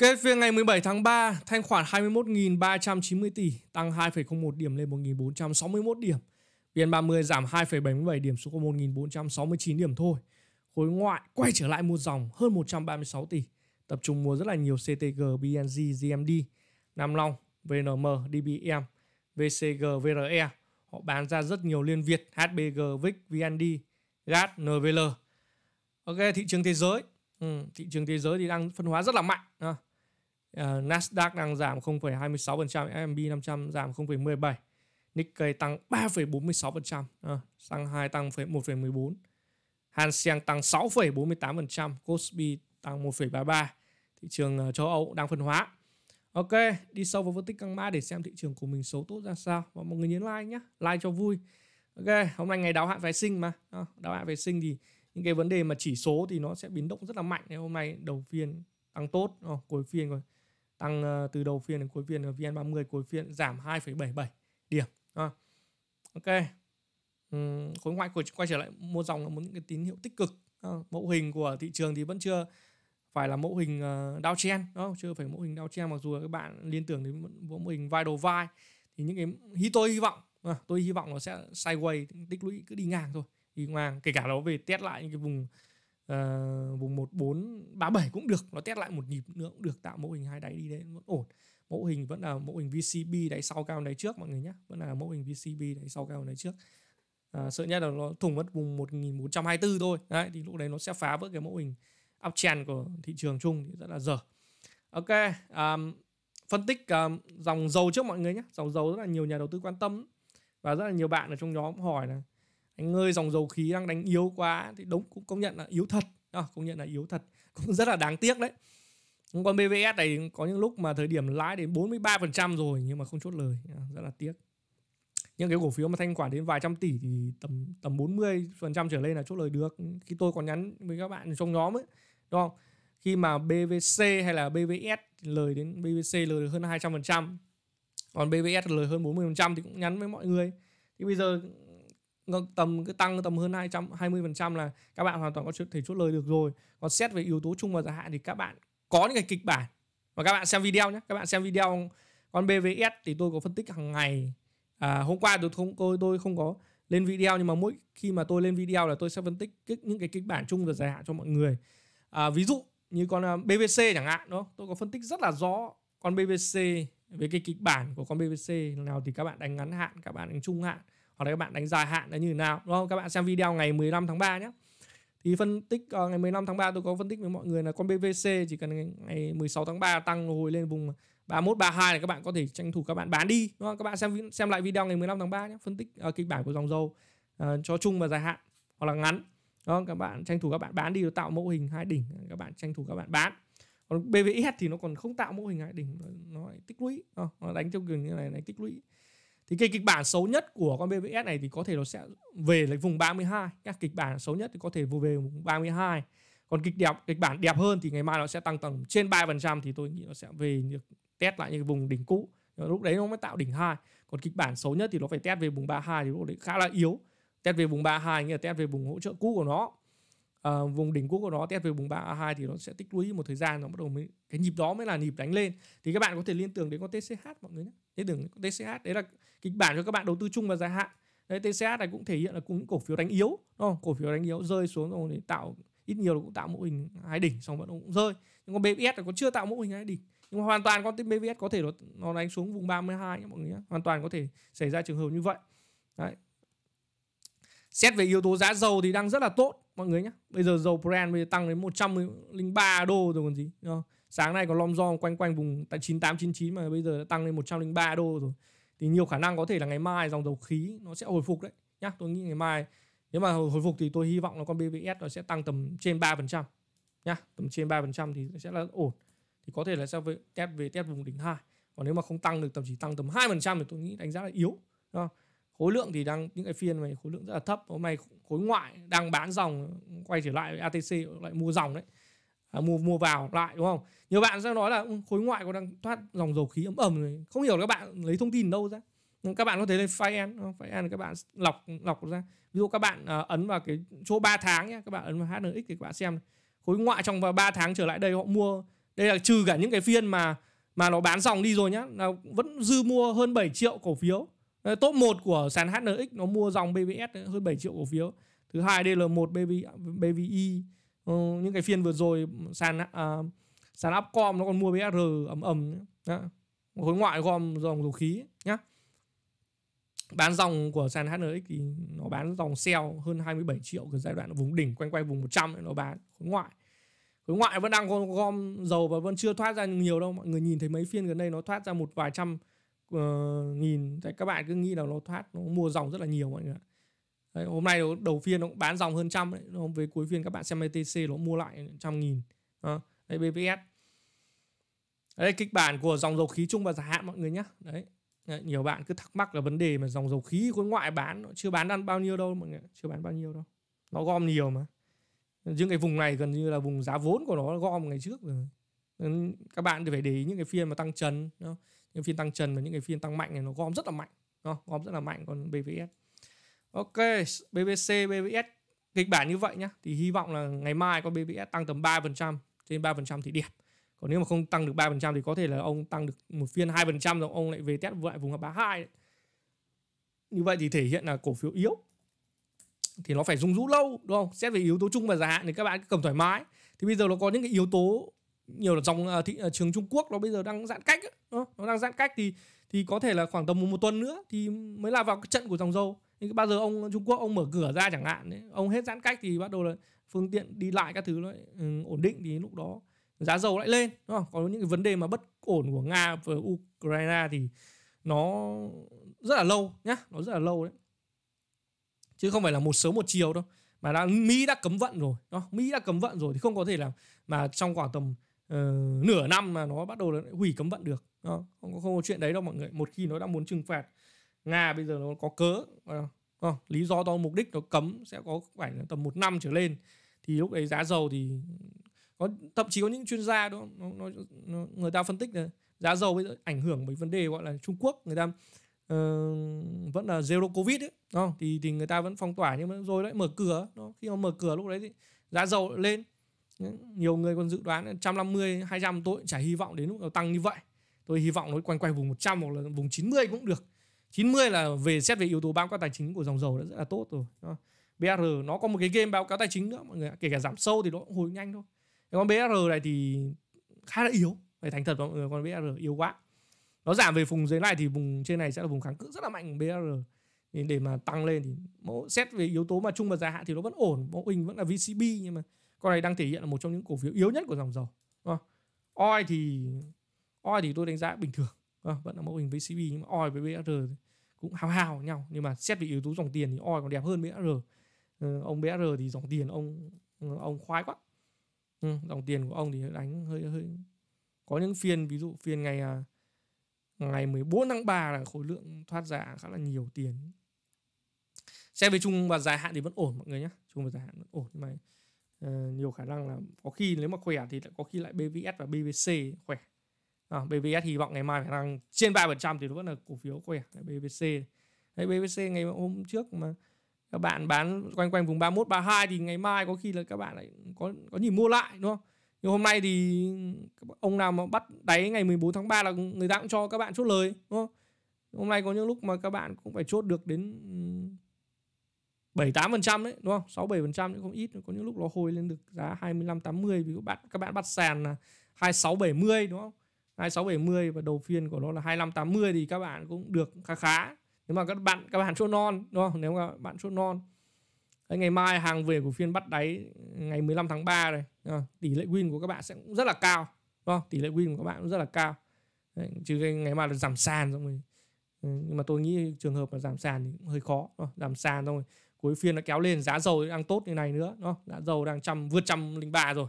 Kết phiên ngày 17 tháng 3, thanh khoản 21.390 tỷ, tăng 2,01 điểm lên 1.461 điểm. VN30 giảm 2,77 điểm xuống còn 1.469 điểm thôi. Khối ngoại quay trở lại mua dòng hơn 136 tỷ, tập trung mua rất là nhiều CTG, BNG, GMD, Nam Long, VNM, DBM, VCG, VRE. Họ bán ra rất nhiều liên Việt, HBG, VIC, VND, GAT, NVL. Ok, thị trường thế giới. Ừ, thị trường thế giới thì đang phân hóa rất là mạnh. À uh, Nasdaq đang giảm 0,26%, S&P 500 giảm 0,17, Nikkei tăng 3,46%, à, 2 tăng 1,14, Hàn Seng tăng 6,48%, Kospi tăng 1,33. Thị trường uh, châu Âu đang phân hóa. Ok, đi sâu vào phân tích căng mã để xem thị trường của mình xấu tốt ra sao. Và mọi người nhấn like nhé, like cho vui. Ok, hôm nay ngày đáo hạn phái sinh mà. À, đáo hạn phái sinh thì những cái vấn đề mà chỉ số thì nó sẽ biến động rất là mạnh. Hôm nay đầu phiên tăng tốt, à, cuối phiên rồi tăng ờ, từ đầu phiên đến cuối phiên ở ờ, VN30 cuối phiên giảm 2,77 điểm à. ok uhm, khối ngoại của quay trở lại mua dòng là một những cái tín hiệu tích cực à. mẫu hình của thị trường thì vẫn chưa phải là mẫu hình uh, đao chen đó chưa phải mẫu hình đao chen mặc dù các bạn liên tưởng đến mẫu hình vai đầu vai thì những cái tôi hy vọng à, tôi hy vọng nó sẽ sideways tích lũy cứ đi ngang thôi đi ngang kể cả nó về test lại những cái vùng uh, vùng 1437 cũng được nó test lại một nhịp nữa cũng được tạo mẫu hình hai đáy đi đấy vẫn ổn mẫu hình vẫn là mẫu hình VCB đáy sau cao đáy trước mọi người nhé vẫn là mẫu hình VCB đáy sau cao đáy trước à, sợ nhất là nó thủng mất vùng 1424 thôi đấy thì lúc đấy nó sẽ phá vỡ cái mẫu hình uptrend của thị trường chung thì rất là dở ok um, phân tích um, dòng dầu trước mọi người nhé dòng dầu rất là nhiều nhà đầu tư quan tâm và rất là nhiều bạn ở trong nhóm hỏi này anh ơi dòng dầu khí đang đánh yếu quá thì đúng cũng công nhận là yếu thật à, công nhận là yếu thật cũng rất là đáng tiếc đấy con BVS này có những lúc mà thời điểm lãi đến 43% rồi nhưng mà không chốt lời à, rất là tiếc những cái cổ phiếu mà thanh khoản đến vài trăm tỷ thì tầm tầm 40% trở lên là chốt lời được khi tôi còn nhắn với các bạn trong nhóm ấy đúng không khi mà BVC hay là BVS lời đến BVC lời hơn 200% còn BVS lời hơn 40% thì cũng nhắn với mọi người thì bây giờ tầm cái tăng tầm hơn 220% là các bạn hoàn toàn có thể chốt lời được rồi. Còn xét về yếu tố chung và dài hạn thì các bạn có những cái kịch bản và các bạn xem video nhé. Các bạn xem video con BVS thì tôi có phân tích hàng ngày. À, hôm qua tôi không tôi, tôi không có lên video nhưng mà mỗi khi mà tôi lên video là tôi sẽ phân tích những cái kịch bản chung và dài hạn cho mọi người. À, ví dụ như con à, BVC chẳng hạn đó, tôi có phân tích rất là rõ con BVC về cái kịch bản của con BVC nào thì các bạn đánh ngắn hạn, các bạn đánh trung hạn hoặc là các bạn đánh dài hạn là như thế nào đúng không các bạn xem video ngày 15 tháng 3 nhé thì phân tích uh, ngày 15 tháng 3 tôi có phân tích với mọi người là con BVC chỉ cần ngày 16 tháng 3 tăng hồi lên vùng 31 32 này các bạn có thể tranh thủ các bạn bán đi đúng không? Các bạn xem xem lại video ngày 15 tháng 3 nhé, phân tích uh, kịch bản của dòng dầu uh, cho chung và dài hạn hoặc là ngắn. Đúng không? Các bạn tranh thủ các bạn bán đi nó tạo mẫu hình hai đỉnh, các bạn tranh thủ các bạn bán. Còn BVX thì nó còn không tạo mẫu hình hai đỉnh nó lại tích lũy, uh, nó đánh theo kiểu như này đánh tích lũy thì cái kịch bản xấu nhất của con BBS này thì có thể nó sẽ về lại vùng 32 các kịch bản xấu nhất thì có thể về vùng 32 còn kịch đẹp kịch bản đẹp hơn thì ngày mai nó sẽ tăng tầng trên 3% thì tôi nghĩ nó sẽ về được test lại những vùng đỉnh cũ lúc đấy nó mới tạo đỉnh hai còn kịch bản xấu nhất thì nó phải test về vùng 32 thì lúc đấy khá là yếu test về vùng 32 nghĩa là test về vùng hỗ trợ cũ của nó uh, vùng đỉnh quốc của nó test về vùng 3 A2 thì nó sẽ tích lũy một thời gian nó bắt đầu mới cái nhịp đó mới là nhịp đánh lên thì các bạn có thể liên tưởng đến con TCH mọi người nhé thế đừng con TCH đấy là kịch bản cho các bạn đầu tư chung và dài hạn đấy TCH này cũng thể hiện là cũng cổ phiếu đánh yếu đúng không cổ phiếu đánh yếu rơi xuống rồi để tạo ít nhiều cũng tạo mô hình hai đỉnh xong vẫn cũng rơi nhưng con BVS là có chưa tạo mô hình hai đỉnh nhưng mà hoàn toàn con BVS có thể nó, nó đánh xuống vùng 32 nhé mọi người nhé hoàn toàn có thể xảy ra trường hợp như vậy đấy Xét về yếu tố giá dầu thì đang rất là tốt mọi người nhé. Bây giờ dầu Brent bây giờ tăng đến 103 đô rồi còn gì. Sáng nay có lom rom quanh quanh vùng tại 9899 mà bây giờ đã tăng lên 103 đô rồi. Thì nhiều khả năng có thể là ngày mai dòng dầu khí nó sẽ hồi phục đấy nhá. Tôi nghĩ ngày mai nếu mà hồi phục thì tôi hy vọng là con BVS nó sẽ tăng tầm trên 3% nhá, tầm trên 3% thì sẽ là ổn. Thì có thể là sẽ về test về test vùng đỉnh 2. Còn nếu mà không tăng được tầm chỉ tăng tầm 2% thì tôi nghĩ đánh giá là yếu. Đúng không? khối lượng thì đang những cái phiên này khối lượng rất là thấp hôm nay khối ngoại đang bán dòng quay trở lại ATC lại mua dòng đấy à, mua mua vào lại đúng không nhiều bạn sẽ nói là khối ngoại có đang thoát dòng dầu khí ấm ẩm rồi không hiểu các bạn lấy thông tin đâu ra các bạn có thể lên Fian Fian các bạn lọc lọc ra ví dụ các bạn à, ấn vào cái chỗ 3 tháng nhé các bạn ấn vào HNX thì các bạn xem khối ngoại trong vòng 3 tháng trở lại đây họ mua đây là trừ cả những cái phiên mà mà nó bán dòng đi rồi nhá nó vẫn dư mua hơn 7 triệu cổ phiếu Top 1 của sàn HNX nó mua dòng BVS hơn 7 triệu cổ phiếu. Thứ hai DL1 BV, BVI. Ừ, những cái phiên vừa rồi sàn à, sàn Upcom nó còn mua BR ầm ầm Khối ngoại gom dòng dầu khí nhá. Bán dòng của sàn HNX thì nó bán dòng sell hơn 27 triệu cái giai đoạn vùng đỉnh quanh quanh vùng 100 nó bán khối ngoại. Khối ngoại vẫn đang gom dầu và vẫn chưa thoát ra nhiều đâu. Mọi người nhìn thấy mấy phiên gần đây nó thoát ra một vài trăm uh, nghìn Đấy, các bạn cứ nghĩ là nó thoát nó mua dòng rất là nhiều mọi người Đấy, hôm nay đầu phiên nó cũng bán dòng hơn trăm đấy. Hôm về cuối phiên các bạn xem BTC nó mua lại trăm nghìn. À, đấy BVS. Đấy kịch bản của dòng dầu khí chung và dài hạn mọi người nhé. Đấy. đấy. Nhiều bạn cứ thắc mắc là vấn đề mà dòng dầu khí khối ngoại bán nó chưa bán ăn bao nhiêu đâu mọi người, chưa bán bao nhiêu đâu. Nó gom nhiều mà. Những cái vùng này gần như là vùng giá vốn của nó gom ngày trước rồi. Các bạn thì phải để ý những cái phiên mà tăng trần, đúng không? những phiên tăng trần và những cái phiên tăng mạnh này nó gom rất là mạnh nó gom rất là mạnh còn BVS ok BVC BVS kịch bản như vậy nhá thì hy vọng là ngày mai có BVS tăng tầm 3% trên 3% thì đẹp còn nếu mà không tăng được 3% thì có thể là ông tăng được một phiên 2% rồi ông lại về test lại vùng hợp bá 2 như vậy thì thể hiện là cổ phiếu yếu thì nó phải rung rũ lâu đúng không xét về yếu tố chung và dài hạn thì các bạn cứ cầm thoải mái thì bây giờ nó có những cái yếu tố nhiều là dòng à, thị, à, trường Trung Quốc nó bây giờ đang giãn cách nó, đang giãn cách thì thì có thể là khoảng tầm một, một tuần nữa thì mới là vào cái trận của dòng dâu nhưng bao giờ ông Trung Quốc ông mở cửa ra chẳng hạn ấy, ông hết giãn cách thì bắt đầu là phương tiện đi lại các thứ nó ừ, ổn định thì lúc đó giá dầu lại lên đúng không? có những cái vấn đề mà bất ổn của nga và ukraine thì nó rất là lâu nhá nó rất là lâu đấy chứ không phải là một sớm một chiều đâu mà đã mỹ đã cấm vận rồi đó mỹ đã cấm vận rồi thì không có thể là mà trong khoảng tầm uh, nửa năm mà nó bắt đầu hủy cấm vận được đó. không có không có chuyện đấy đâu mọi người một khi nó đã muốn trừng phạt nga bây giờ nó có cớ không? Ờ, ờ, lý do to mục đích nó cấm sẽ có phải tầm một năm trở lên thì lúc đấy giá dầu thì có thậm chí có những chuyên gia đó nó, nó, nó, người ta phân tích là giá dầu bây giờ ảnh hưởng bởi vấn đề gọi là Trung Quốc người ta uh, vẫn là zero covid ấy, không? thì thì người ta vẫn phong tỏa nhưng mà rồi đấy mở cửa nó khi mà mở cửa lúc đấy thì giá dầu lên nhiều người còn dự đoán 150 200 tôi cũng chả hy vọng đến lúc nó tăng như vậy tôi hy vọng nó quanh quanh vùng 100 hoặc là vùng 90 cũng được 90 là về xét về yếu tố báo cáo tài chính của dòng dầu đã rất là tốt rồi BR nó có một cái game báo cáo tài chính nữa mọi người kể cả giảm sâu thì nó cũng hồi nhanh thôi còn BR này thì khá là yếu phải thành thật mọi người còn BR yếu quá nó giảm về vùng dưới này thì vùng trên này sẽ là vùng kháng cự rất là mạnh BR để mà tăng lên thì mẫu xét về yếu tố mà chung và dài hạn thì nó vẫn ổn mẫu hình vẫn là VCB nhưng mà con này đang thể hiện là một trong những cổ phiếu yếu nhất của dòng dầu à, oi thì oi thì tôi đánh giá bình thường vẫn là mẫu hình vcb nhưng mà oi với br cũng hào hào nhau nhưng mà xét về yếu tố dòng tiền thì oi còn đẹp hơn br ừ, ông br thì dòng tiền ông ông khoái quá ừ, dòng tiền của ông thì đánh hơi hơi có những phiên ví dụ phiên ngày à, ngày 14 tháng 3 là khối lượng thoát ra khá là nhiều tiền xem về chung và dài hạn thì vẫn ổn mọi người nhé chung và dài hạn vẫn ổn nhưng mà uh, nhiều khả năng là có khi nếu mà khỏe thì lại có khi lại BVS và BVC khỏe à, BVS hy vọng ngày mai khả năng trên 3% thì nó vẫn là cổ phiếu khỏe BVC đấy BVC ngày hôm trước mà các bạn bán quanh quanh vùng 31 32 thì ngày mai có khi là các bạn lại có có nhìn mua lại đúng không nhưng hôm nay thì ông nào mà bắt đáy ngày 14 tháng 3 là người ta cũng cho các bạn chốt lời đúng không hôm nay có những lúc mà các bạn cũng phải chốt được đến 7 8% đấy đúng không? 6 7% cũng không ít có những lúc nó hồi lên được giá 25 80 vì các bạn các bạn bắt sàn là 26 70 đúng không? 26 70 và đầu phiên của nó là 25 80 thì các bạn cũng được khá khá. Nếu mà các bạn các bạn chốt non đúng không? Nếu mà bạn chốt non. Đấy, ngày mai hàng về của phiên bắt đáy ngày 15 tháng 3 này, tỷ lệ win của các bạn sẽ cũng rất là cao. Đúng không? Tỷ lệ win của các bạn cũng rất là cao. Đấy, trừ ngày mai là giảm sàn xong rồi. Ừ, nhưng mà tôi nghĩ trường hợp mà giảm sàn thì cũng hơi khó. Đúng không? Giảm sàn xong rồi cuối phiên nó kéo lên giá dầu đang tốt như này nữa nó giá dầu đang trăm vượt trăm linh ba rồi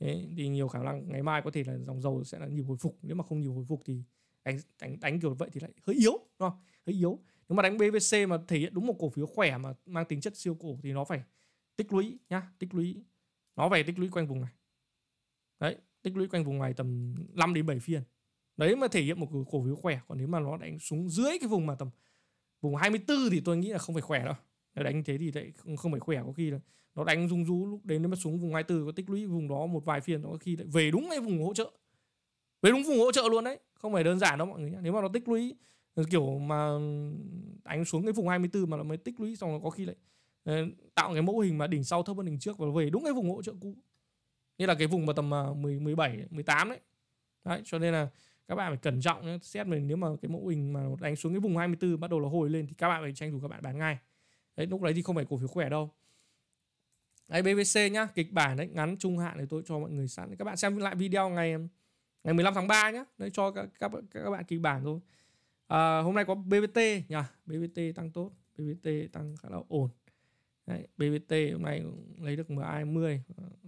Đấy, thì nhiều khả năng ngày mai có thể là dòng dầu sẽ là nhiều hồi phục nếu mà không nhiều hồi phục thì đánh đánh đánh kiểu vậy thì lại hơi yếu đúng hơi yếu nếu mà đánh BVC mà thể hiện đúng một cổ phiếu khỏe mà mang tính chất siêu cổ thì nó phải tích lũy nhá tích lũy nó phải tích lũy quanh vùng này đấy tích lũy quanh vùng ngoài tầm 5 đến 7 phiên đấy mà thể hiện một cổ phiếu khỏe còn nếu mà nó đánh xuống dưới cái vùng mà tầm vùng 24 thì tôi nghĩ là không phải khỏe đâu nó đánh thế thì lại không, phải khỏe có khi là nó đánh rung rú lúc đến nó mất xuống vùng hai 24 có tích lũy vùng đó một vài phiên nó có khi lại về đúng cái vùng hỗ trợ về đúng vùng hỗ trợ luôn đấy không phải đơn giản đâu mọi người nhé nếu mà nó tích lũy kiểu mà đánh xuống cái vùng 24 mà nó mới tích lũy xong nó có khi lại ờ, tạo cái mẫu hình mà đỉnh sau thấp hơn đỉnh trước và về đúng cái vùng hỗ trợ cũ như là cái vùng mà tầm 10, 17, 18 đấy đấy cho nên là các bạn phải cẩn trọng nhé xét mình nếu mà cái mẫu hình mà đánh xuống cái vùng 24 bắt đầu là hồi lên thì các bạn phải tranh thủ các bạn bán ngay đấy lúc đấy thì không phải cổ phiếu khỏe đâu đấy BBC nhá kịch bản đấy ngắn trung hạn thì tôi cho mọi người sẵn các bạn xem lại video ngày ngày 15 tháng 3 nhá đấy cho các các, các bạn kịch bản thôi à, hôm nay có BVT nhá BVT tăng tốt BVT tăng khá là ổn Đấy, BVT hôm nay lấy được MA20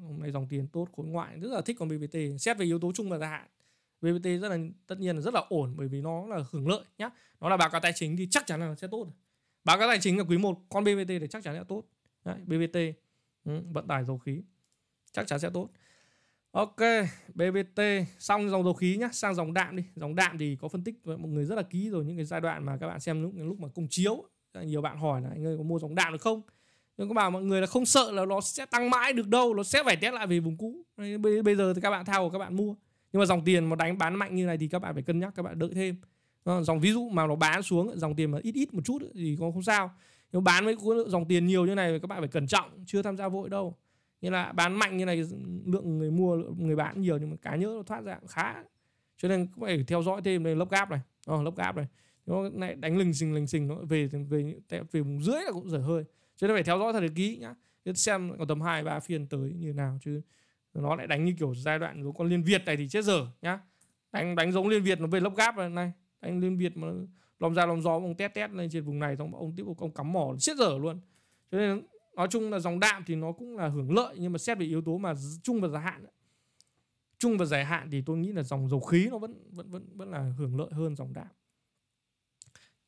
hôm nay dòng tiền tốt khối ngoại rất là thích con BVT xét về yếu tố chung và dài hạn BVT rất là tất nhiên là rất là ổn bởi vì nó là hưởng lợi nhá nó là báo cáo tài chính thì chắc chắn là nó sẽ tốt báo cáo tài chính là quý 1 con BVT thì chắc chắn sẽ tốt Đấy, BVT ừ, vận tải dầu khí chắc chắn sẽ tốt Ok, BBT xong dòng dầu khí nhá, sang dòng đạm đi. Dòng đạm thì có phân tích với mọi người rất là kỹ rồi những cái giai đoạn mà các bạn xem lúc lúc mà công chiếu, nhiều bạn hỏi là anh ơi có mua dòng đạm được không? Nhưng có bảo mọi người là không sợ là nó sẽ tăng mãi được đâu, nó sẽ phải test lại về vùng cũ. Bây giờ thì các bạn thao của các bạn mua. Nhưng mà dòng tiền mà đánh bán mạnh như này thì các bạn phải cân nhắc các bạn đợi thêm. Ờ, dòng ví dụ mà nó bán xuống dòng tiền mà ít ít một chút thì cũng không sao nếu bán với dòng tiền nhiều như này các bạn phải cẩn trọng chưa tham gia vội đâu như là bán mạnh như này lượng người mua lượng người bán nhiều nhưng mà cá nhớ nó thoát dạng khá cho nên cũng phải theo dõi thêm đây lớp gap này ờ, lớp gap này nó lại đánh lình xình lình xình nó về về về vùng dưới là cũng dở hơi cho nên phải theo dõi thật là kỹ nhá xem còn tầm hai ba phiên tới như nào chứ nó lại đánh như kiểu giai đoạn của con liên việt này thì chết dở nhá đánh đánh giống liên việt nó về lớp gap này, này anh liên việt mà lòm ra lòm gió ông tét tét lên trên vùng này xong ông tiếp tục ông cắm mỏ siết dở luôn cho nên nói chung là dòng đạm thì nó cũng là hưởng lợi nhưng mà xét về yếu tố mà chung và dài hạn chung và dài hạn thì tôi nghĩ là dòng dầu khí nó vẫn vẫn vẫn vẫn là hưởng lợi hơn dòng đạm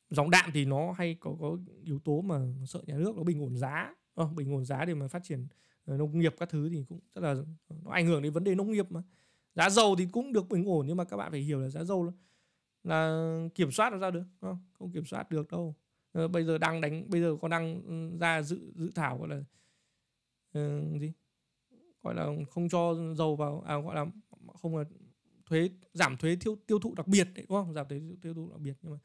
dòng đạm thì nó hay có có yếu tố mà sợ nhà nước nó bình ổn giá ờ, bình ổn giá để mà phát triển ờ, nông nghiệp các thứ thì cũng rất là nó ảnh hưởng đến vấn đề nông nghiệp mà giá dầu thì cũng được bình ổn nhưng mà các bạn phải hiểu là giá dầu là kiểm soát nó ra được không? không kiểm soát được đâu ờ, bây giờ đang đánh bây giờ con đang ừ, ra dự dự thảo gọi là uh, gì gọi là không cho dầu vào à gọi là không là thuế giảm thuế tiêu tiêu thụ đặc biệt đấy, đúng không giảm thuế tiêu thụ đặc biệt nhưng mà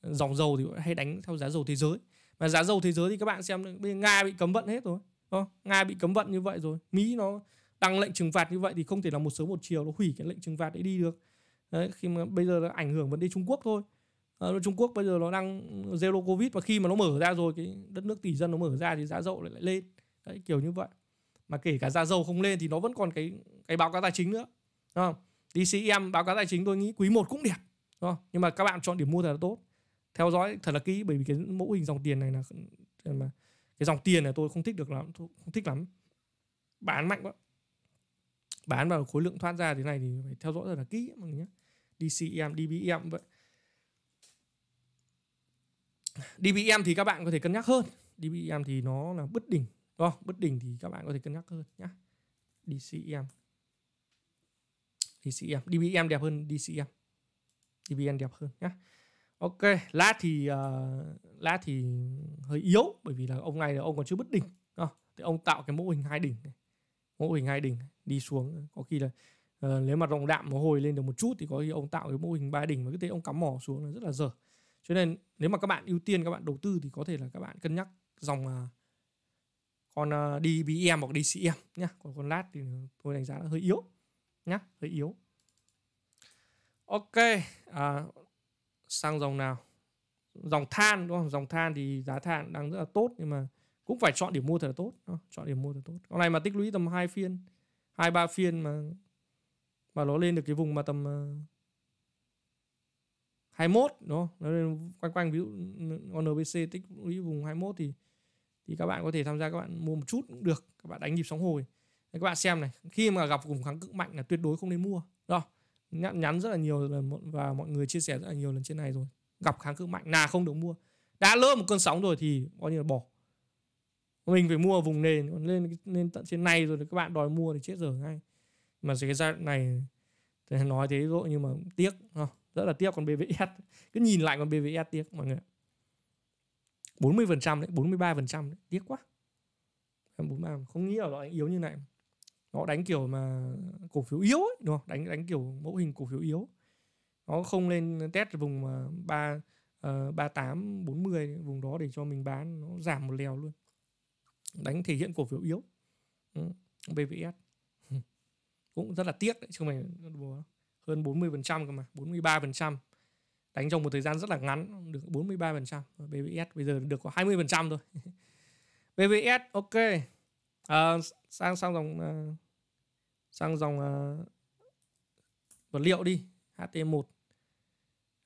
ờ, dòng dầu thì hay đánh theo giá dầu thế giới mà giá dầu thế giới thì các bạn xem bây giờ nga bị cấm vận hết rồi không? nga bị cấm vận như vậy rồi mỹ nó đăng lệnh trừng phạt như vậy thì không thể là một sớm một chiều nó hủy cái lệnh trừng phạt đấy đi được đấy khi mà bây giờ ảnh hưởng vấn đề Trung Quốc thôi à, Trung Quốc bây giờ nó đang zero covid và khi mà nó mở ra rồi cái đất nước tỷ dân nó mở ra thì giá dầu lại, lại lên đấy kiểu như vậy mà kể cả giá dầu không lên thì nó vẫn còn cái cái báo cáo tài chính nữa đúng không DCM e báo cáo tài chính tôi nghĩ quý 1 cũng đẹp đúng không? nhưng mà các bạn chọn điểm mua thật là tốt theo dõi thật là kỹ bởi vì cái mẫu hình dòng tiền này là mà cái dòng tiền này tôi không thích được lắm tôi không thích lắm bán mạnh quá bán vào khối lượng thoát ra thế này thì phải theo dõi rất là kỹ mọi người nhé DCM, e DBM e vậy DBM e thì các bạn có thể cân nhắc hơn DBM thì nó là bất đỉnh đúng không? bất đỉnh thì các bạn có thể cân nhắc hơn nhá DCM DCM DBM đẹp hơn DCM DBM đẹp hơn nhé Ok, lát thì uh, lát thì hơi yếu bởi vì là ông này là ông còn chưa bất đỉnh, đúng không? thì ông tạo cái mô hình hai đỉnh này mẫu hình hai đỉnh đi xuống có khi là uh, nếu mà dòng đạm nó hồi lên được một chút thì có khi ông tạo cái mô hình ba đỉnh và cứ thế ông cắm mỏ xuống là rất là dở cho nên nếu mà các bạn ưu tiên các bạn đầu tư thì có thể là các bạn cân nhắc dòng uh, con uh, à, DBM hoặc DCM nhá còn con lát thì tôi đánh giá là hơi yếu nhá hơi yếu ok à, sang dòng nào dòng than đúng không dòng than thì giá than đang rất là tốt nhưng mà cũng phải chọn điểm mua thật là tốt à, chọn điểm mua thật là tốt con này mà tích lũy tầm hai phiên hai ba phiên mà mà nó lên được cái vùng mà tầm uh, ờ, 21 đúng không? Nó lên quanh quanh ví dụ con NBC tích lũy vùng 21 thì thì các bạn có thể tham gia các bạn mua một chút cũng được, các bạn đánh nhịp sóng hồi. các bạn xem này, khi mà gặp vùng kháng cự mạnh là tuyệt đối không nên mua. Đó. Nhắn, nhắn rất là nhiều lần và mọi người chia sẻ rất là nhiều lần trên này rồi. Gặp kháng cự mạnh là không được mua. Đã lỡ một cơn sóng rồi thì coi như là bỏ mình phải mua ở vùng nền còn lên lên tận trên này rồi các bạn đòi mua thì chết dở ngay mà cái giai đoạn này nói thế rồi nhưng mà tiếc rất là tiếc còn BVS cứ nhìn lại còn BVS tiếc mọi người 40% đấy 43% trăm tiếc quá không nghĩ là loại yếu như này nó đánh kiểu mà cổ phiếu yếu ấy, đúng không đánh đánh kiểu mẫu hình cổ phiếu yếu nó không lên test vùng mà ba ờ, ba tám bốn mươi vùng đó để cho mình bán nó giảm một lèo luôn đánh thể hiện cổ phiếu yếu ừ, BVS cũng rất là tiếc đấy chứ không phải hơn 40% cơ mà 43% đánh trong một thời gian rất là ngắn được 43% BVS bây giờ được có 20% thôi BVS ok à, sang sang dòng à, sang dòng uh, vật liệu đi HT1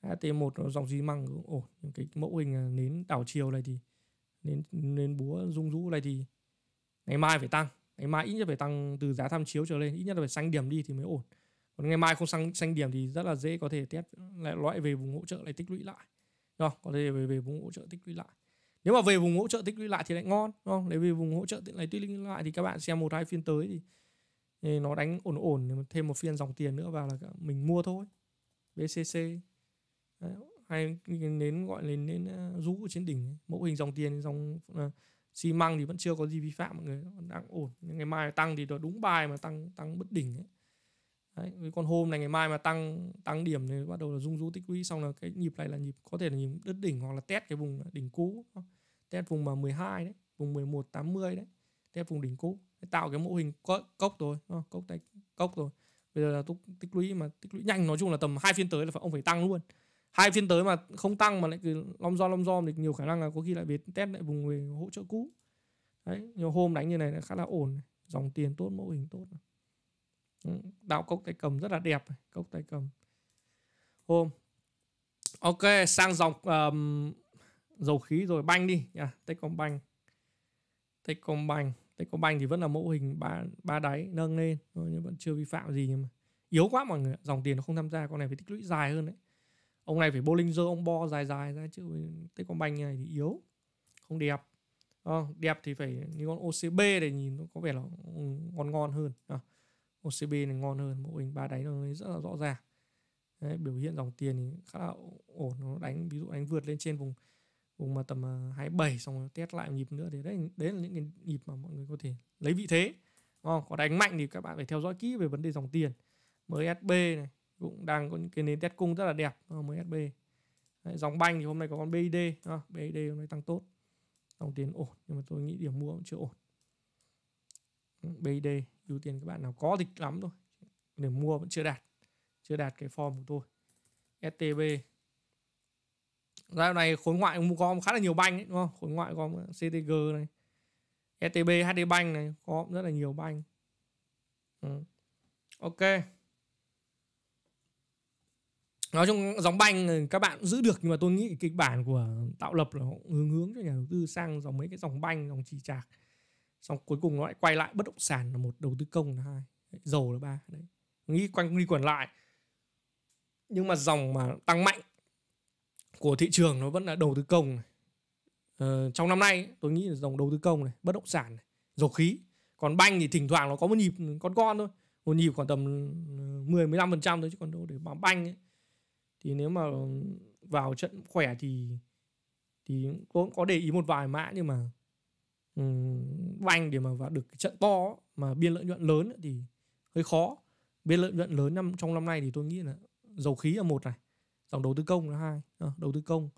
HT1 dòng xi măng cũng ổn những cái mẫu hình à, nến đảo chiều này thì nên nên búa rung rũ này thì ngày mai phải tăng ngày mai ít nhất phải tăng từ giá tham chiếu trở lên ít nhất là phải xanh điểm đi thì mới ổn còn ngày mai không xanh xanh điểm thì rất là dễ có thể test lại loại về vùng hỗ trợ lại tích lũy lại đúng không? có thể về về vùng hỗ trợ tích lũy lại nếu mà về vùng hỗ trợ tích lũy lại thì lại ngon đúng không? Nếu về vùng hỗ trợ lại tích lũy lại thì các bạn xem một hai phiên tới thì, thì nó đánh ổn ổn thêm một phiên dòng tiền nữa vào là mình mua thôi BCC Đấy hay nến gọi là nến ờ, rú ở trên đỉnh mẫu hình dòng tiền dòng ờ, xi măng thì vẫn chưa có gì vi phạm mọi người đang ổn ngày mai tăng thì đúng bài mà tăng tăng bất đỉnh ấy. Đấy, với con hôm này ngày mai mà tăng tăng điểm thì bắt đầu là rung rú tích lũy xong là cái nhịp này là nhịp có thể là nhịp đứt đỉnh hoặc là test cái vùng đỉnh cũ test vùng mà 12 đấy vùng 11 80 đấy test vùng đỉnh cũ tạo cái mô hình cốc, cốc rồi cốc tay cốc rồi bây giờ là tích lũy mà tích lũy nhanh nói chung là tầm hai phiên tới là phải ông phải tăng luôn hai phiên tới mà không tăng mà lại cứ long do long do thì nhiều khả năng là có khi lại về test lại vùng về hỗ trợ cũ đấy nhiều hôm đánh như này là khá là ổn dòng tiền tốt mẫu hình tốt đạo cốc tay cầm rất là đẹp này. cốc tay cầm hôm ok sang dòng um, dầu khí rồi banh đi nha yeah, tay Techcombank banh thì vẫn là mẫu hình ba ba đáy nâng lên thôi nhưng vẫn chưa vi phạm gì nhưng mà yếu quá mọi người dòng tiền nó không tham gia con này phải tích lũy dài hơn đấy ông này phải dơ ông bo dài dài ra chứ tết con Techcombank này thì yếu không đẹp à, đẹp thì phải như con OCB này nhìn nó có vẻ là ừ, ngon ngon hơn à, ờ, OCB này ngon hơn bộ hình ba đáy nó rất là rõ ràng Đấy, biểu hiện dòng tiền thì khá là ổn nó đánh ví dụ đánh vượt lên trên vùng vùng mà tầm 27 à, xong rồi test lại một nhịp nữa thì đấy đấy là những cái nhịp mà mọi người có thể lấy vị thế đúng ờ, không? có đánh mạnh thì các bạn phải theo dõi kỹ về vấn đề dòng tiền MSB này cũng đang có những cái nến test cung rất là đẹp ờ, MSB Đấy, dòng banh thì hôm nay có con BID à, ờ, BID hôm nay tăng tốt dòng tiền ổn nhưng mà tôi nghĩ điểm mua cũng chưa ổn ừ, BID ưu tiên các bạn nào có dịch lắm thôi điểm mua vẫn chưa đạt chưa đạt cái form của tôi STB Giao này khối ngoại cũng có khá là nhiều banh ấy, đúng không? Khối ngoại có CTG này, STB, HD Bank này, có rất là nhiều banh. Ừ. Ok nói chung dòng banh các bạn giữ được nhưng mà tôi nghĩ kịch bản của tạo lập là cũng hướng hướng cho nhà đầu tư sang dòng mấy cái dòng banh dòng trì trạc xong cuối cùng nó lại quay lại bất động sản là một đầu tư công là hai dầu là ba đấy nghĩ quanh đi quẩn lại nhưng mà dòng mà tăng mạnh của thị trường nó vẫn là đầu tư công này. Ờ, trong năm nay tôi nghĩ là dòng đầu tư công này bất động sản này, dầu khí còn banh thì thỉnh thoảng nó có một nhịp con con thôi một nhịp khoảng tầm 10 ừ, 15 phần trăm thôi chứ còn đâu để mà banh ấy, thì nếu mà vào trận khỏe thì thì cũng có để ý một vài mã nhưng mà um, banh để mà vào được trận to mà biên lợi nhuận lớn thì hơi khó biên lợi nhuận lớn năm trong năm nay thì tôi nghĩ là dầu khí là một này dòng đầu tư công là hai ờ, đầu tư công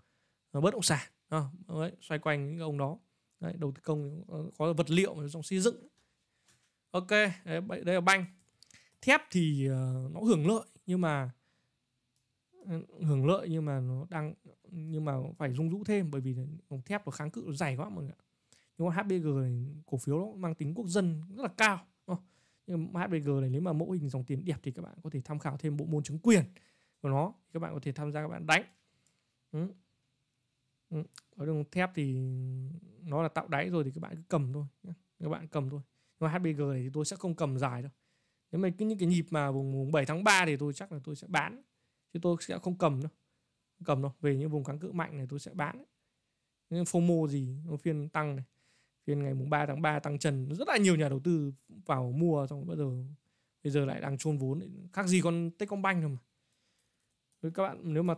ờ, bất động sản à, đấy, xoay quanh những ông đó đấy, đầu tư công có vật liệu trong xây dựng ok đấy, đây là banh thép thì uh, nó hưởng lợi nhưng mà hưởng lợi nhưng mà nó đang nhưng mà phải rung rũ thêm bởi vì đồng thép nó kháng cự nó dày quá mọi người ạ nhưng mà HBG này cổ phiếu nó mang tính quốc dân rất là cao nhưng mà HBG này nếu mà mẫu hình dòng tiền đẹp thì các bạn có thể tham khảo thêm bộ môn chứng quyền của nó các bạn có thể tham gia các bạn đánh ừ. Ừ. ở đồng thép thì nó là tạo đáy rồi thì các bạn cứ cầm thôi các bạn cầm thôi nhưng mà HBG này thì tôi sẽ không cầm dài đâu nếu mà cứ những cái nhịp mà vùng, vùng 7 tháng 3 thì tôi chắc là tôi sẽ bán chứ tôi sẽ không cầm đâu không cầm đâu về những vùng kháng cự mạnh này tôi sẽ bán những FOMO gì phiên tăng này phiên ngày mùng 3 tháng 3 tăng trần rất là nhiều nhà đầu tư vào mua xong bây giờ bây giờ lại đang chôn vốn khác gì con Techcombank thôi mà với các bạn nếu mà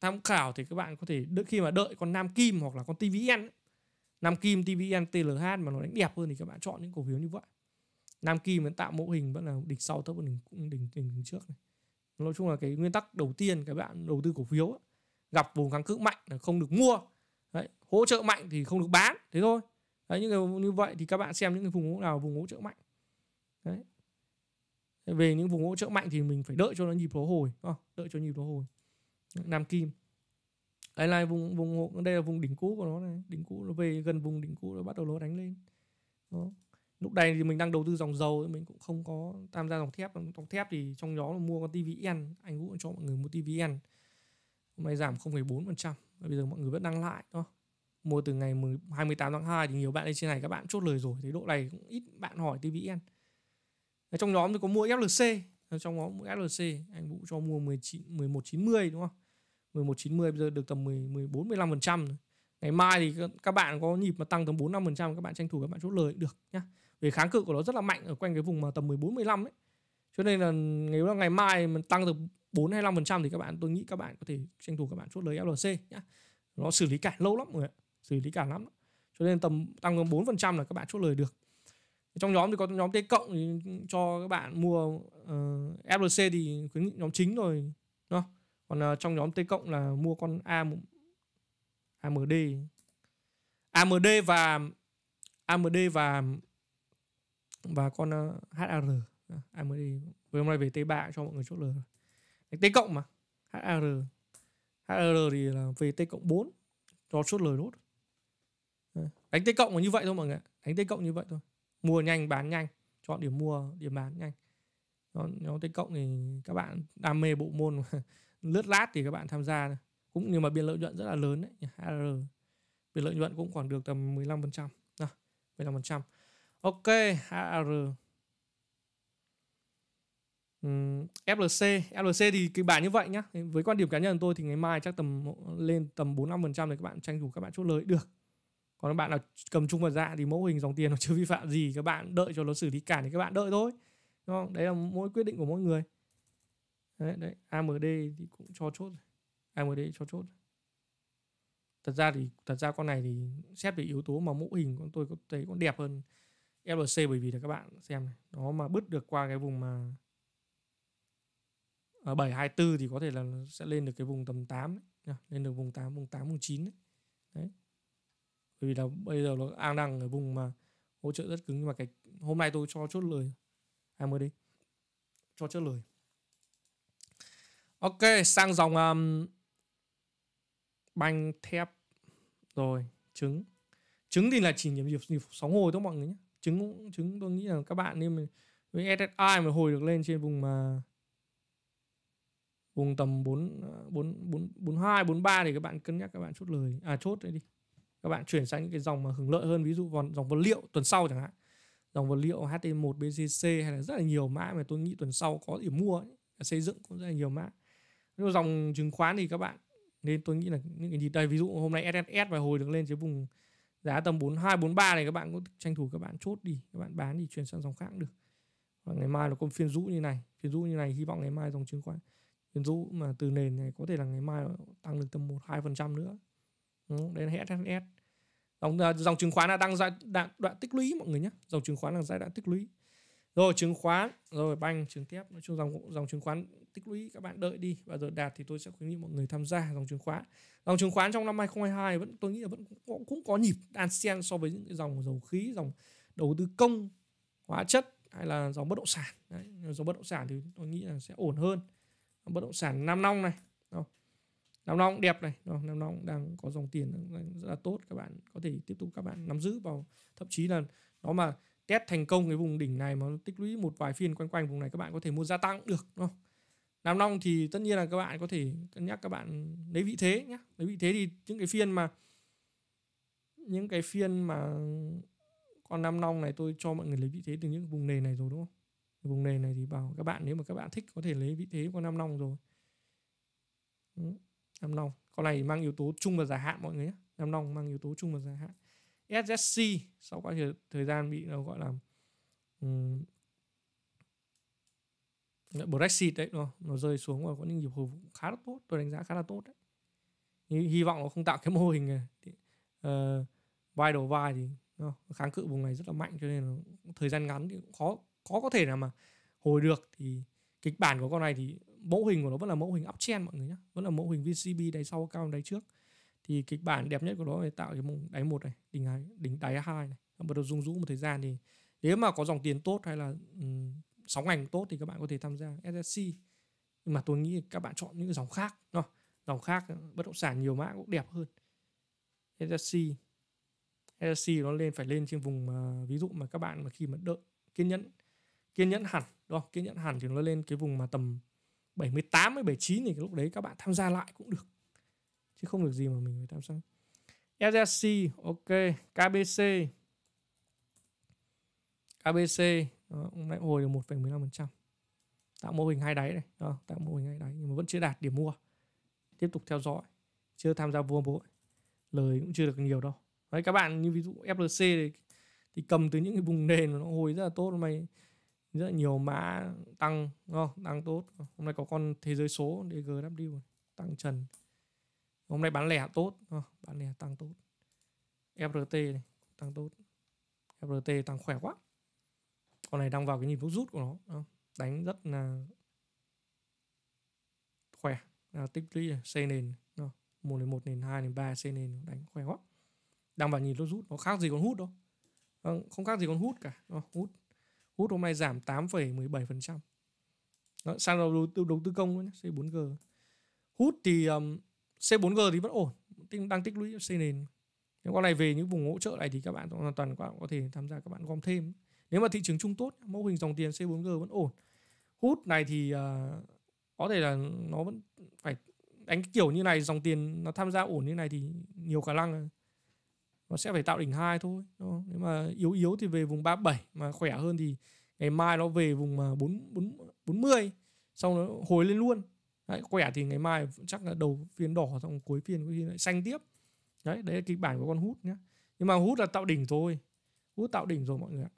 tham khảo thì các bạn có thể đợi khi mà đợi con Nam Kim hoặc là con TVN ấy. Nam Kim, TVN, TLH mà nó đánh đẹp hơn thì các bạn chọn những cổ phiếu như vậy. Nam Kim vẫn tạo mô hình vẫn là đỉnh sau thấp hơn đỉnh, đỉnh, đỉnh, đỉnh trước này nói chung là cái nguyên tắc đầu tiên cái bạn đầu tư cổ phiếu gặp vùng kháng cự mạnh là không được mua đấy, hỗ trợ mạnh thì không được bán thế thôi đấy, những như vậy thì các bạn xem những cái vùng nào vùng hỗ trợ mạnh đấy về những vùng hỗ trợ mạnh thì mình phải đợi cho nó nhịp nó hồi đợi cho nhịp nó hồi nam kim đây là vùng vùng đây là vùng đỉnh cũ của nó này đỉnh cũ nó về gần vùng đỉnh cũ nó bắt đầu nó đánh lên đó lúc này thì mình đang đầu tư dòng dầu mình cũng không có tham gia dòng thép dòng thép thì trong đó là mua con TVN anh cũng cho mọi người mua TVN hôm nay giảm 0,4% bây giờ mọi người vẫn đang lại đó mua từ ngày 28 tháng 2 thì nhiều bạn lên trên này các bạn chốt lời rồi thế độ này cũng ít bạn hỏi TVN trong nhóm thì có mua FLC trong đó mua FLC anh vũ cho mua 19 1190 đúng không 1190 bây giờ được tầm 10, 14 15% ngày mai thì các bạn có nhịp mà tăng tầm 4 5% các bạn tranh thủ các bạn chốt lời cũng được nhé vì kháng cự của nó rất là mạnh ở quanh cái vùng mà tầm 14 15 ấy. Cho nên là nếu là ngày mai mình tăng từ 4 hay 5% thì các bạn tôi nghĩ các bạn có thể tranh thủ các bạn chốt lời FLC nhá. Nó xử lý cản lâu lắm mọi người, xử lý cản lắm. Cho nên tầm tăng phần 4% là các bạn chốt lời được. Trong nhóm thì có nhóm T cộng thì cho các bạn mua uh, ờ, FLC thì khuyến nghị nhóm chính rồi đúng không? Còn uh, trong nhóm T cộng là mua con A AMD AMD và AMD và và con uh, HAR ai mới đi với hôm nay về Tây ba cho mọi người chốt lời đánh Tây cộng mà HAR HAR thì là về Tây cộng 4 cho chốt lời nốt đánh Tây cộng là như vậy thôi mọi người đánh Tây cộng như vậy thôi mua nhanh bán nhanh chọn điểm mua điểm bán nhanh nó nó Tây cộng thì các bạn đam mê bộ môn lướt lát thì các bạn tham gia cũng nhưng mà biên lợi nhuận rất là lớn đấy HAR biên lợi nhuận cũng khoảng được tầm 15% à, 15% ok AR um, FLC FLC thì cái bản như vậy nhá với quan điểm cá nhân của tôi thì ngày mai chắc tầm lên tầm 45% thì các bạn tranh thủ các bạn chốt lời được còn các bạn nào cầm chung vật dạ thì mẫu hình dòng tiền nó chưa vi phạm gì các bạn đợi cho nó xử lý cản thì các bạn đợi thôi đúng không đấy là mỗi quyết định của mỗi người đấy, đấy AMD thì cũng cho chốt AMD cho chốt thật ra thì thật ra con này thì xét về yếu tố mà mẫu hình của tôi có thấy con đẹp hơn FLC bởi vì là các bạn xem này, nó mà bứt được qua cái vùng mà ở à, 724 thì có thể là sẽ lên được cái vùng tầm 8 đấy, lên được vùng 8, vùng 8, vùng 9 đấy. đấy. Bởi vì là bây giờ nó đang đang ở vùng mà hỗ trợ rất cứng nhưng mà cái hôm nay tôi cho chốt lời em à, mới đi cho chốt lời ok sang dòng um, banh thép rồi trứng trứng thì là chỉ nhịp nhịp, sóng hồi thôi mọi người nhé chứng cũng chứng tôi nghĩ là các bạn nên mà với SSI mà hồi được lên trên vùng mà vùng tầm 4 4 4 42 43 thì các bạn cân nhắc các bạn chốt lời à chốt đấy đi. Các bạn chuyển sang những cái dòng mà hưởng lợi hơn ví dụ còn dòng vật liệu tuần sau chẳng hạn. Dòng vật liệu HT1 BCC hay là rất là nhiều mã mà tôi nghĩ tuần sau có điểm mua ấy, xây dựng cũng rất là nhiều mã. Nhưng dòng chứng khoán thì các bạn nên tôi nghĩ là những cái gì đây ví dụ hôm nay SSS và hồi được lên trên vùng giá tầm 42 43 này các bạn cũng tranh thủ các bạn chốt đi các bạn bán thì chuyển sang dòng khác cũng được và ngày mai nó có phiên rũ như này phiên rũ như này hy vọng ngày mai dòng chứng khoán phiên rũ mà từ nền này có thể là ngày mai nó tăng được tầm 1 2 phần trăm nữa ừ, đấy là HSS dòng à, dòng chứng khoán là đang giai đoạn, đoạn tích lũy mọi người nhé dòng chứng khoán là giai đoạn tích lũy rồi chứng khoán rồi banh chứng tiếp nói chung dòng dòng chứng khoán tích lũy các bạn đợi đi và rồi đạt thì tôi sẽ khuyến nghị mọi người tham gia dòng chứng khoán dòng chứng khoán trong năm 2022 vẫn tôi nghĩ là vẫn cũng, cũng có nhịp đan xen so với những cái dòng dầu khí dòng đầu tư công hóa chất hay là dòng bất động sản Đấy, dòng bất động sản thì tôi nghĩ là sẽ ổn hơn bất động sản nam Long này nam Long đẹp này nam Long đang có dòng tiền rất là tốt các bạn có thể tiếp tục các bạn nắm giữ vào thậm chí là nó mà test thành công cái vùng đỉnh này mà tích lũy một vài phiên quanh quanh vùng này các bạn có thể mua gia tăng cũng được đúng không Nam long thì tất nhiên là các bạn có thể cân nhắc các bạn lấy vị thế nhé lấy vị thế thì những cái phiên mà những cái phiên mà con nam long này tôi cho mọi người lấy vị thế từ những vùng nền này rồi đúng không vùng nền này thì bảo các bạn nếu mà các bạn thích có thể lấy vị thế con nam long rồi nam long con này mang yếu tố chung và dài hạn mọi người nhé nam long mang yếu tố chung và dài hạn SSC sau quá thời gian bị nó gọi là um, Brexit đấy nó nó rơi xuống và có những nhịp hồi phục khá là tốt tôi đánh giá khá là tốt đấy hy, hy vọng nó không tạo cái mô hình này thì, uh, vai đầu vai thì nó kháng cự vùng này rất là mạnh cho nên là thời gian ngắn thì khó khó có thể là mà hồi được thì kịch bản của con này thì mẫu hình của nó vẫn là mẫu hình uptrend mọi người nhé vẫn là mẫu hình VCB đáy sau cao đáy trước thì kịch bản đẹp nhất của nó là tạo cái mùng đáy một này đỉnh hai đỉnh đáy hai này bắt đầu rung rũ một thời gian thì nếu mà có dòng tiền tốt hay là um, sóng ngành tốt thì các bạn có thể tham gia SSC nhưng mà tôi nghĩ các bạn chọn những dòng khác đó dòng khác bất động sản nhiều mã cũng đẹp hơn SSC SSC nó lên phải lên trên vùng uh, ví dụ mà các bạn mà khi mà đợi kiên nhẫn kiên nhẫn hẳn đó kiên nhẫn hẳn thì nó lên cái vùng mà tầm 78 79 thì lúc đấy các bạn tham gia lại cũng được chứ không được gì mà mình phải tham xăng SSC ok KBC KBC đó, hôm nay hồi được 1,15% tạo mô hình hai đáy này đó, tạo mô hình hai đáy nhưng mà vẫn chưa đạt điểm mua tiếp tục theo dõi chưa tham gia vua vội lời cũng chưa được nhiều đâu đấy các bạn như ví dụ FLC thì, thì cầm từ những cái vùng nền nó hồi rất là tốt mày rất là nhiều mã tăng đúng không? tăng tốt hôm nay có con thế giới số DGW tăng trần hôm nay bán lẻ tốt bán lẻ tăng tốt FRT này tăng tốt FRT tăng khỏe quá con này đang vào cái nhịp rút rút của nó đánh rất là khỏe là tích lũy xây nền một đến một nền hai đến ba xây nền đánh khỏe quá đang vào nhịp rút rút nó khác gì con hút đâu vâng, không khác gì con hút cả hút hút hôm nay giảm 8,17% trăm, sang đầu, đầu, đầu tư công nữa nhé, C4G hút thì um, C4G thì vẫn ổn đang tích lũy C nền nếu con này về những vùng hỗ trợ này thì các bạn hoàn toàn các bạn có thể tham gia các bạn gom thêm nếu mà thị trường chung tốt mẫu hình dòng tiền C4G vẫn ổn hút này thì uh, có thể là nó vẫn phải đánh kiểu như này dòng tiền nó tham gia ổn như này thì nhiều khả năng nó sẽ phải tạo đỉnh hai thôi đó. nếu mà yếu yếu thì về vùng 37 mà khỏe hơn thì ngày mai nó về vùng 4, 4, 40 xong nó hồi lên luôn đấy, quẻ thì ngày mai chắc là đầu phiên đỏ xong cuối phiên có khi lại xanh tiếp đấy đấy là kịch bản của con hút nhá nhưng mà hút là tạo đỉnh thôi hút tạo đỉnh rồi mọi người ạ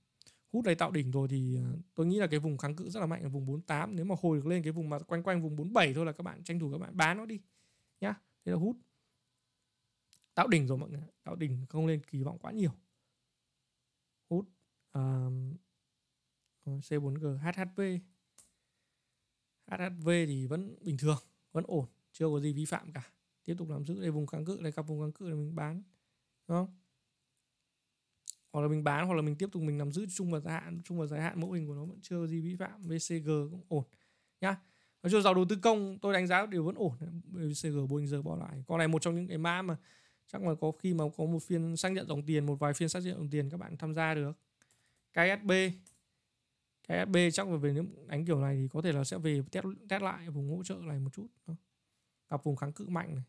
hút này tạo đỉnh rồi thì à, tôi nghĩ là cái vùng kháng cự rất là mạnh ở vùng 48 nếu mà hồi được lên cái vùng mà quanh quanh vùng 47 thôi là các bạn tranh thủ các bạn bán nó đi nhá thế là hút tạo đỉnh rồi mọi người tạo đỉnh không lên kỳ vọng quá nhiều hút uh, à, C4G HHP HSV thì vẫn bình thường vẫn ổn chưa có gì vi phạm cả tiếp tục nắm giữ đây vùng kháng cự đây cặp vùng kháng cự là mình bán đúng không hoặc là mình bán hoặc là mình tiếp tục mình nắm giữ chung và dài hạn chung và dài hạn mẫu hình của nó vẫn chưa có gì vi phạm VCG cũng ổn nhá nói chung dòng đầu tư công tôi đánh giá đều vẫn ổn VCG Boeing giờ bỏ lại con này một trong những cái mã mà chắc là có khi mà có một phiên xác nhận dòng tiền một vài phiên xác nhận dòng tiền các bạn tham gia được KSB cái SB chắc là về nếu đánh kiểu này thì có thể là sẽ về test test lại vùng hỗ trợ này một chút đó. gặp vùng kháng cự mạnh này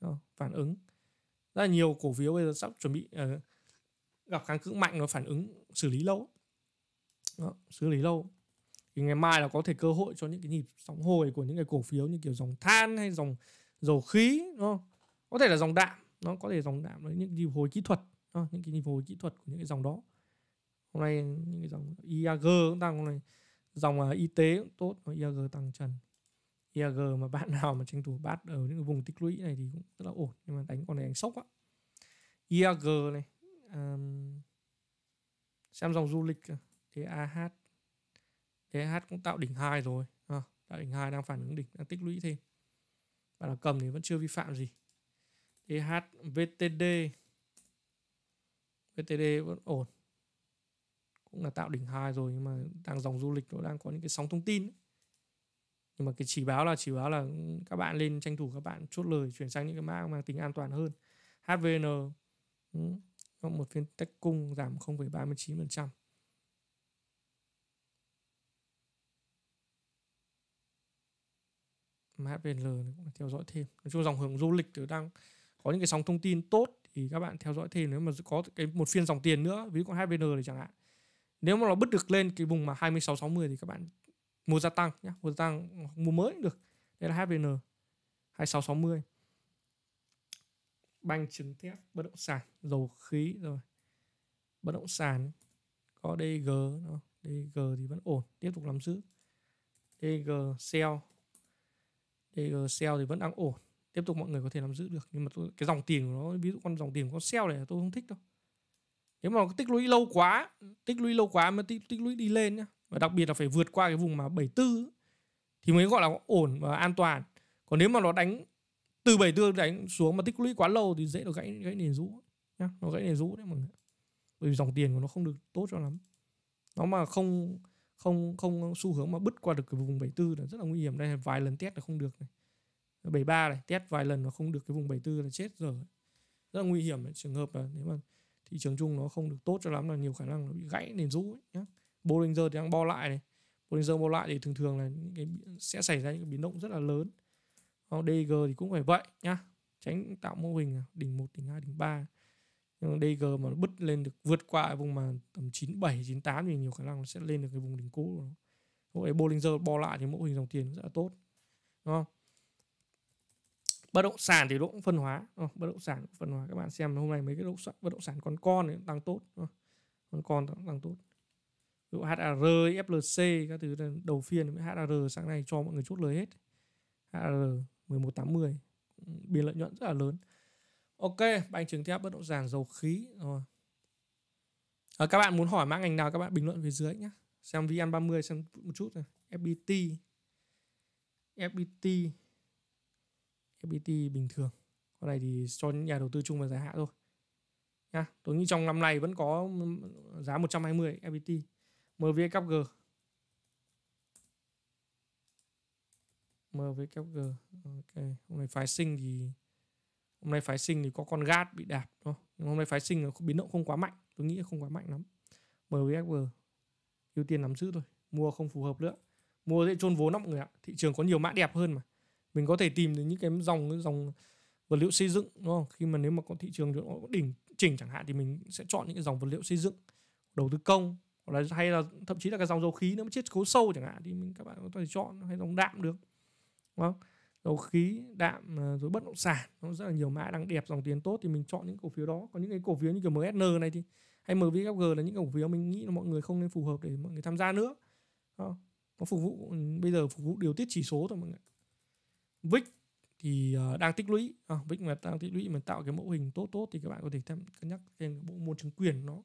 đó. phản ứng rất là nhiều cổ phiếu bây giờ sắp chuẩn bị uh, gặp kháng cự mạnh nó phản ứng xử lý lâu đó. xử lý lâu thì ngày mai là có thể cơ hội cho những cái nhịp sóng hồi của những cái cổ phiếu như kiểu dòng than hay dòng dầu khí đúng không? có thể là dòng đạm nó có thể dòng đạm với những nhịp hồi kỹ thuật đó. những cái nhịp hồi kỹ thuật của những cái dòng đó hôm nay những cái dòng IAG cũng tăng hôm nay dòng à, y tế cũng tốt IAG tăng trần IAG mà bạn nào mà tranh thủ bắt ở những vùng tích lũy này thì cũng rất là ổn nhưng mà đánh con này đánh sốc quá, IAG này um, xem dòng du lịch thế DAH cũng tạo đỉnh hai rồi à, tạo đỉnh hai đang phản ứng đỉnh đang tích lũy thêm bạn nào cầm thì vẫn chưa vi phạm gì DH VTD VTD vẫn ổn cũng là tạo đỉnh hai rồi nhưng mà đang dòng du lịch nó đang có những cái sóng thông tin nhưng mà cái chỉ báo là chỉ báo là các bạn lên tranh thủ các bạn chốt lời chuyển sang những cái mã mang tính an toàn hơn HVN ừ, một phiên tech cung giảm 0,39% mà HVN cũng theo dõi thêm nói chung dòng hướng du lịch thì đang có những cái sóng thông tin tốt thì các bạn theo dõi thêm nếu mà có cái một phiên dòng tiền nữa ví dụ con HVN này chẳng hạn nếu mà nó bứt được lên cái vùng mà 26 60 thì các bạn mua gia tăng nhé mua gia tăng mua mới cũng được đây là HVN 2660 banh chứng thép bất động sản dầu khí rồi bất động sản có DG nó DG thì vẫn ổn tiếp tục nắm giữ DG sell DG sell thì vẫn đang ổn tiếp tục mọi người có thể nắm giữ được nhưng mà tôi, cái dòng tiền của nó ví dụ con dòng tiền của con sell này tôi không thích đâu nếu mà tích lũy lâu quá tích lũy lâu quá mới tích, tích lũy đi lên nhá và đặc biệt là phải vượt qua cái vùng mà 74 thì mới gọi là ổn và an toàn còn nếu mà nó đánh từ 74 đánh xuống mà tích lũy quá lâu thì dễ nó gãy gãy nền rũ nhá nó gãy nền rũ đấy mọi người bởi vì dòng tiền của nó không được tốt cho lắm nó mà không không không xu hướng mà bứt qua được cái vùng 74 là rất là nguy hiểm đây vài lần test là không được này 73 này test vài lần mà không được cái vùng 74 là chết rồi rất là nguy hiểm trường hợp là nếu mà thị trường chung nó không được tốt cho lắm là nhiều khả năng nó bị gãy nền rũ ấy nhá. Bollinger thì đang bo lại này. Bollinger bo lại thì thường thường là những cái sẽ xảy ra những cái biến động rất là lớn. Ờ, DG thì cũng phải vậy nhá. Tránh tạo mô hình à, đỉnh 1, đỉnh 2, đỉnh 3. Nhưng DG mà bứt lên được vượt qua vùng mà tầm 97, 98 thì nhiều khả năng nó sẽ lên được cái vùng đỉnh cũ của nó. Lúc đấy Bollinger bo lại thì mô hình dòng tiền rất là tốt. Đúng không? bất động sản thì nó cũng phân hóa oh, bất động sản cũng phân hóa các bạn xem hôm nay mấy cái động sản, bất động sản con con này tăng tốt oh, con con cũng tăng tốt ví dụ HAR, FLC các thứ đầu phiên HAR sáng nay cho mọi người chốt lời hết HAR 1180 biên lợi nhuận rất là lớn ok bánh trứng thép bất động sản dầu khí rồi ờ. à, các bạn muốn hỏi mã ngành nào các bạn bình luận phía dưới nhé xem VN30 xem một chút này FPT FPT FPT bình thường con này thì cho những nhà đầu tư chung và dài hạn thôi nhá tôi nghĩ trong năm nay vẫn có giá 120 FPT MV cấp G MV cấp G ok hôm nay phái sinh thì hôm nay phái sinh thì có con gát bị đạp thôi nhưng hôm nay phái sinh biến động không quá mạnh tôi nghĩ không quá mạnh lắm MVFG ưu tiên nắm giữ thôi mua không phù hợp nữa mua dễ chôn vốn lắm mọi người ạ thị trường có nhiều mã đẹp hơn mà mình có thể tìm được những cái dòng dòng vật liệu xây dựng đúng không khi mà nếu mà có thị trường nó đỉnh chỉnh chẳng hạn thì mình sẽ chọn những cái dòng vật liệu xây dựng đầu tư công hoặc là hay là thậm chí là cái dòng dầu khí nó chiết khấu sâu chẳng hạn thì mình các bạn có thể chọn hay dòng đạm được đúng không dầu khí đạm à, rồi bất động sản nó rất là nhiều mã đang đẹp dòng tiền tốt thì mình chọn những cổ phiếu đó có những cái cổ phiếu như kiểu MSN này thì hay MVFG là những cổ phiếu mình nghĩ là mọi người không nên phù hợp để mọi người tham gia nữa đó. nó phục vụ ừ, bây giờ phục vụ điều tiết chỉ số thôi mọi người Vic thì ờ, đang tích lũy à, Vic mà đang tích lũy mà tạo cái mẫu hình tốt tốt thì các bạn có thể thêm cân nhắc thêm bộ môn chứng quyền nó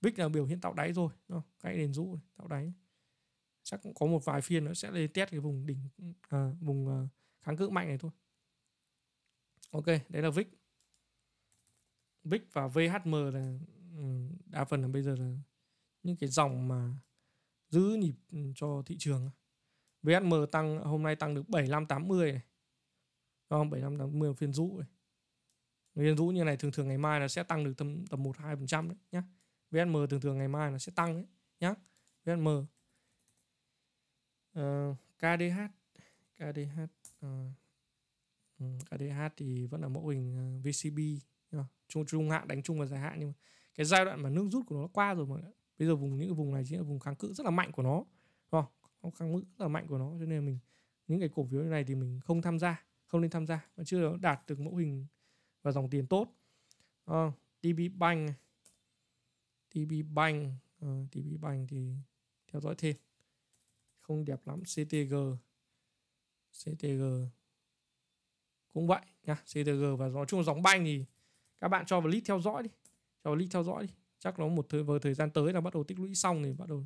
Vic là biểu hiện tạo đáy rồi à, cái đèn rũ tạo đáy chắc cũng có một vài phiên nó sẽ lên test cái vùng đỉnh à, vùng kháng cự mạnh này thôi ok đấy là Vic Vic và VHM là ừ, đa phần là bây giờ là những cái dòng mà giữ nhịp ừ, cho thị trường VHM tăng hôm nay tăng được 7580 này Đúng không? 7580 là phiên rũ ấy. Phiên rũ như này thường thường ngày mai là sẽ tăng được tầm tầm 1 2% đấy nhá. VSM thường thường ngày mai nó sẽ tăng đấy nhá. VSM. Uh, ờ, KDH ờ, ừ, KDH uh, KDH thì vẫn là mẫu hình ờ, VCB chung trung hạn đánh chung và dài hạn nhưng mà cái giai đoạn mà nước rút của nó qua rồi mà bây giờ vùng những cái vùng này chính là vùng kháng cự rất là mạnh của nó không kháng cự rất là mạnh của nó cho nên mình những cái cổ phiếu như này thì mình không tham gia không nên tham gia và chưa đạt được mẫu hình và dòng tiền tốt à, ờ, TB Bank TB Bank à, ờ, TB Bank thì theo dõi thêm không đẹp lắm CTG CTG cũng vậy nha CTG và nói chung là dòng banh thì các bạn cho vào list theo dõi đi cho vào list theo dõi đi chắc nó một thời vừa thời gian tới là bắt đầu tích lũy xong thì bắt đầu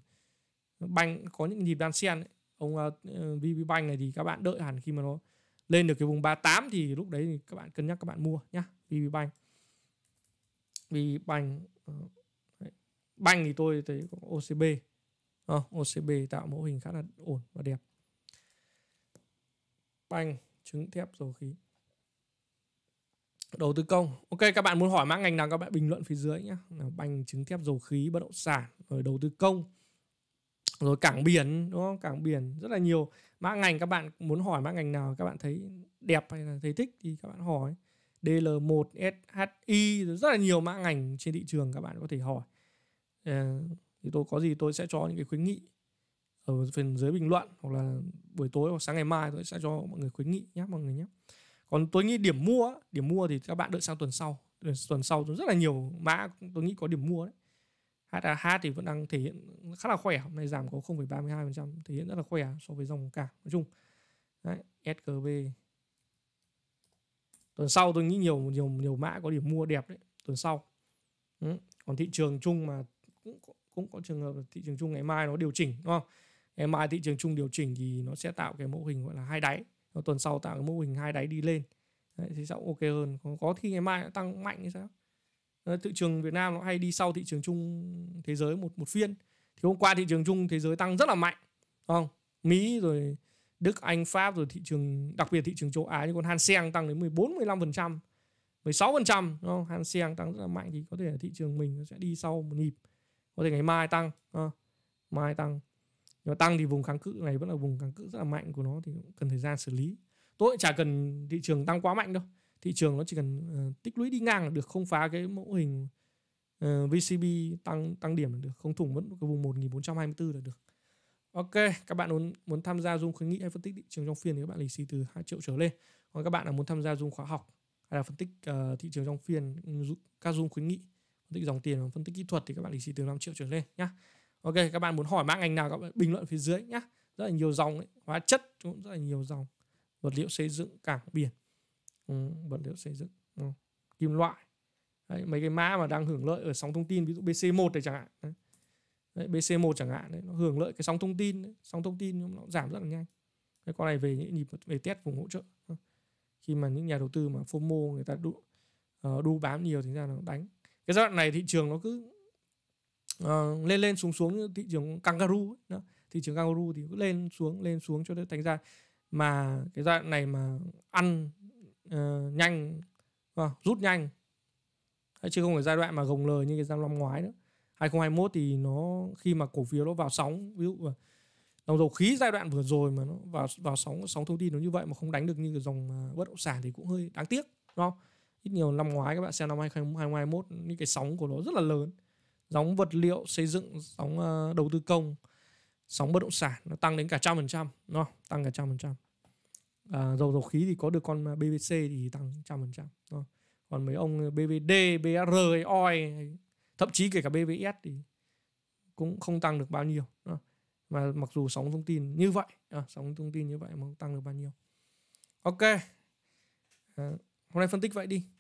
banh có những nhịp đan sen ông uh, ờ, VB Bank này thì các bạn đợi hẳn khi mà nó lên được cái vùng 38 thì lúc đấy thì các bạn cân nhắc các bạn mua nhá VPBank VPBank uh, ờ, banh thì tôi thấy có OCB à, ờ, OCB tạo mẫu hình khá là ổn và đẹp banh trứng thép dầu khí đầu tư công ok các bạn muốn hỏi mã ngành nào các bạn bình luận phía dưới nhá banh trứng thép dầu khí bất động sản rồi đầu tư công rồi cảng biển đúng không cảng biển rất là nhiều mã ngành các bạn muốn hỏi mã ngành nào các bạn thấy đẹp hay là thấy thích thì các bạn hỏi DL1 SHI rất là nhiều mã ngành trên thị trường các bạn có thể hỏi à, thì tôi có gì tôi sẽ cho những cái khuyến nghị ở phần dưới bình luận hoặc là buổi tối hoặc sáng ngày mai tôi sẽ cho mọi người khuyến nghị nhé mọi người nhé còn tôi nghĩ điểm mua điểm mua thì các bạn đợi sang tuần sau tuần sau rất là nhiều mã tôi nghĩ có điểm mua đấy HAH thì vẫn đang thể hiện khá là khỏe hôm nay giảm có 0,32% thể hiện rất là khỏe so với dòng cả nói chung Đấy, SGB tuần sau tôi nghĩ nhiều nhiều nhiều mã có điểm mua đẹp đấy tuần sau ừ. còn thị trường chung mà cũng cũng có trường hợp là thị trường chung ngày mai nó điều chỉnh đúng không ngày mai thị trường chung điều chỉnh thì nó sẽ tạo cái mô hình gọi là hai đáy nó tuần sau tạo cái mô hình hai đáy đi lên đấy, thì sẽ ok hơn có, có khi ngày mai nó tăng mạnh hay sao Ờ, thị trường Việt Nam nó hay đi sau thị trường chung thế giới một một phiên thì hôm qua thị trường chung thế giới tăng rất là mạnh không Mỹ rồi Đức Anh Pháp rồi thị trường đặc biệt thị trường châu Á như con Hansen tăng đến 14 15 phần trăm 16 phần trăm không Hansen tăng rất là mạnh thì có thể là thị trường mình sẽ đi sau một nhịp có thể ngày mai tăng à, mai tăng nhưng mà tăng thì vùng kháng cự này vẫn là vùng kháng cự rất là mạnh của nó thì cũng cần thời gian xử lý tôi cũng chả cần thị trường tăng quá mạnh đâu thị trường nó chỉ cần uh, tích lũy đi ngang là được không phá cái mẫu hình uh, ờ, VCB tăng tăng điểm là được không thủng vẫn cái vùng 1424 là được Ok, các bạn muốn muốn tham gia dung khuyến nghị hay phân tích thị trường trong phiên thì các bạn lì xì từ 2 triệu trở lên. Còn các bạn là muốn tham gia dung khóa học hay là phân tích uh, thị trường trong phiên các dung khuyến nghị, phân tích dòng tiền và phân tích kỹ thuật thì các bạn lì xì từ 5 triệu trở lên nhá. Ok, các bạn muốn hỏi mã ngành nào các bạn bình luận phía dưới nhá. Rất là nhiều dòng đấy, hóa chất cũng rất là nhiều dòng, vật liệu xây dựng, cảng biển ừ, vật liệu xây dựng kim loại đấy, mấy cái mã mà đang hưởng lợi ở sóng thông tin ví dụ BC1 này chẳng hạn đấy. BC1 chẳng hạn đấy, nó hưởng lợi cái sóng thông tin đấy. sóng thông tin nó giảm rất là nhanh cái con này về những nhịp về test vùng hỗ trợ khi mà những nhà đầu tư mà FOMO người ta đu, ờ, đu bám nhiều thì ra nó đánh cái giai đoạn này thị trường nó cứ uh, lên lên xuống xuống như thị trường kangaroo ấy. Đó. thị trường kangaroo thì cứ lên xuống lên xuống cho đến thành ra mà cái giai đoạn này mà ăn uh, nhanh uh, rút nhanh chứ không phải giai đoạn mà gồng lời như cái năm ngoái nữa 2021 thì nó khi mà cổ phiếu nó vào sóng ví dụ dòng dầu khí giai đoạn vừa rồi mà nó vào vào sóng sóng thông tin nó như vậy mà không đánh được như cái dòng à, bất động sản thì cũng hơi đáng tiếc đúng không ít nhiều năm ngoái các bạn xem năm 2021 những cái sóng của nó rất là lớn sóng vật liệu xây dựng sóng à, đầu tư công sóng bất động sản nó tăng đến cả trăm phần trăm đúng không tăng cả trăm phần trăm à, dầu dầu khí thì có được con à, BBC thì tăng trăm phần trăm còn mấy ông BVD, BR, OI thậm chí kể cả BVS thì cũng không tăng được bao nhiêu đó. mà mặc dù sóng thông tin như vậy à, sóng thông tin như vậy mà không tăng được bao nhiêu ok à, hôm nay phân tích vậy đi